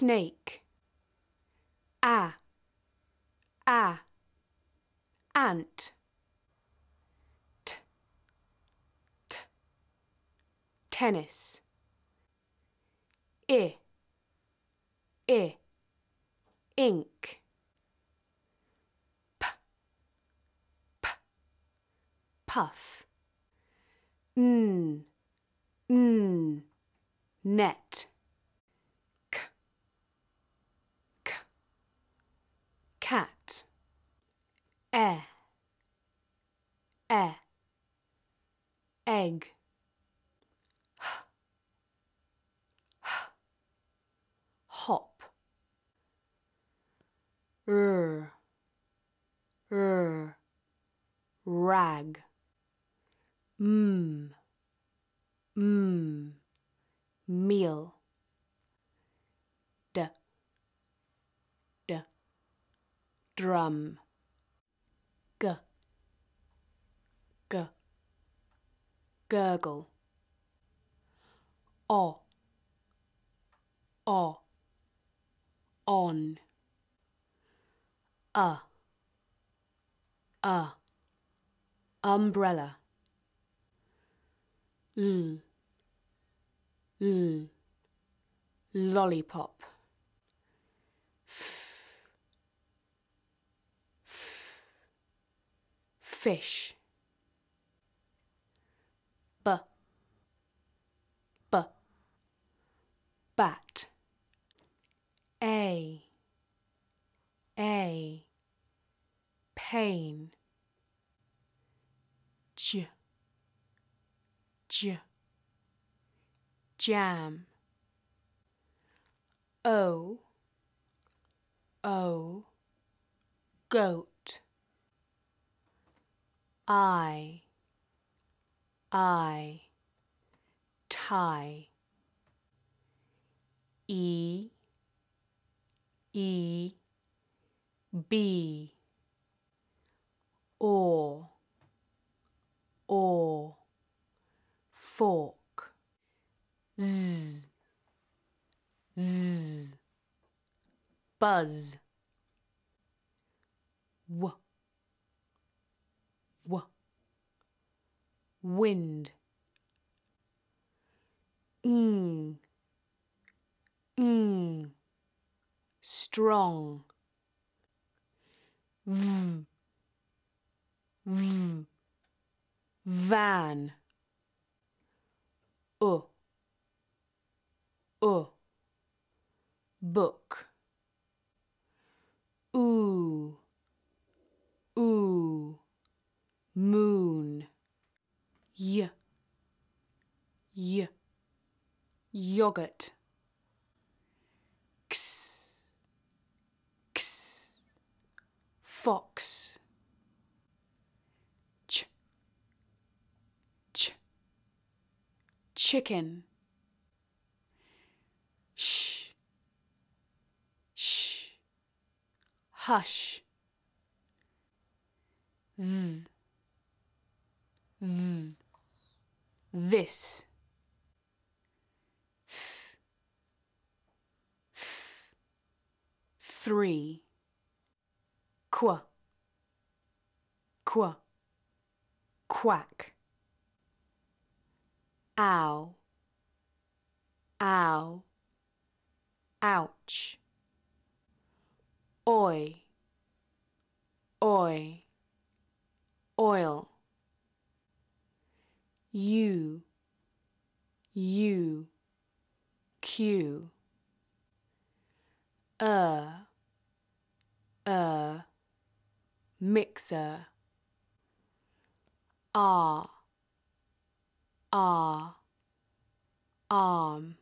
snake a a ant t t tennis i i ink p p puff n n net E. E. egg, hop, r, r, rag, M. Mm. M. Mm. meal, d, d, drum. G gurgle O O on a a umbrella l l lollipop F, f, fish bat a a pain j j jam o o goat i i tie e b or or fork z z buzz w w wind ng ng strong. V, v, van. O, o, book. Oo. Oo. moon. Y, y, yogurt. fox ch ch chicken sh sh hush th th this th th three Qua. Qua. Quack. Ow. Ow. Ouch. Oi. Oi. Oil. You. You. Q. Uh. Uh mixer R ah. R ah. arm